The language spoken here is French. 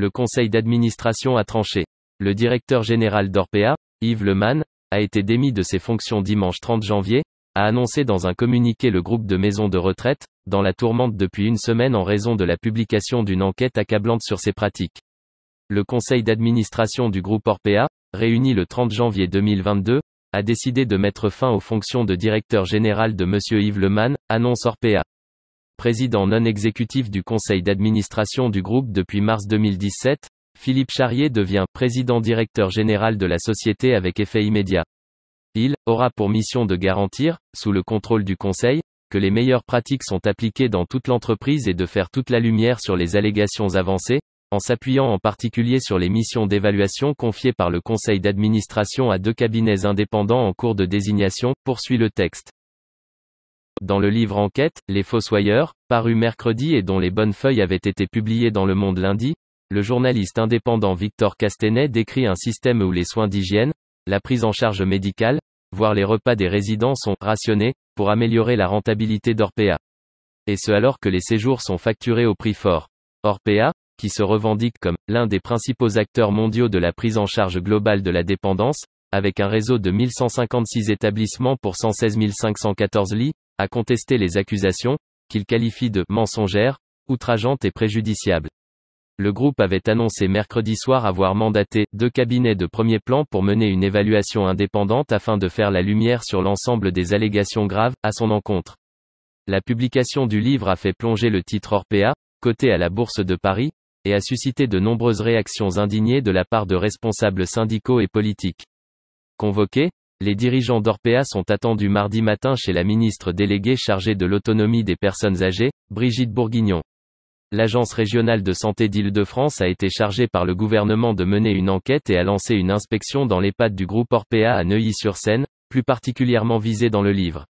Le conseil d'administration a tranché. Le directeur général d'Orpea, Yves Mann, a été démis de ses fonctions dimanche 30 janvier, a annoncé dans un communiqué le groupe de maisons de retraite, dans la tourmente depuis une semaine en raison de la publication d'une enquête accablante sur ses pratiques. Le conseil d'administration du groupe Orpea, réuni le 30 janvier 2022, a décidé de mettre fin aux fonctions de directeur général de M. Yves Mann, annonce Orpea président non exécutif du conseil d'administration du groupe depuis mars 2017, Philippe Charrier devient président directeur général de la société avec effet immédiat. Il aura pour mission de garantir, sous le contrôle du Conseil, que les meilleures pratiques sont appliquées dans toute l'entreprise et de faire toute la lumière sur les allégations avancées, en s'appuyant en particulier sur les missions d'évaluation confiées par le Conseil d'administration à deux cabinets indépendants en cours de désignation, poursuit le texte. Dans le livre Enquête, Les Fossoyeurs, paru mercredi et dont les bonnes feuilles avaient été publiées dans Le Monde lundi, le journaliste indépendant Victor Castenet décrit un système où les soins d'hygiène, la prise en charge médicale, voire les repas des résidents sont rationnés, pour améliorer la rentabilité d'Orpea. Et ce alors que les séjours sont facturés au prix fort. Orpea, qui se revendique comme l'un des principaux acteurs mondiaux de la prise en charge globale de la dépendance, avec un réseau de 1156 établissements pour 116 514 lits, a contesté les accusations, qu'il qualifie de mensongères, outrageantes et préjudiciables. Le groupe avait annoncé mercredi soir avoir mandaté deux cabinets de premier plan pour mener une évaluation indépendante afin de faire la lumière sur l'ensemble des allégations graves à son encontre. La publication du livre a fait plonger le titre Orpea, coté à la Bourse de Paris, et a suscité de nombreuses réactions indignées de la part de responsables syndicaux et politiques. Convoqués, les dirigeants d'Orpea sont attendus mardi matin chez la ministre déléguée chargée de l'autonomie des personnes âgées, Brigitte Bourguignon. L'Agence régionale de santé d'Île-de-France a été chargée par le gouvernement de mener une enquête et a lancé une inspection dans l'EHPAD du groupe Orpea à Neuilly-sur-Seine, plus particulièrement visée dans le livre.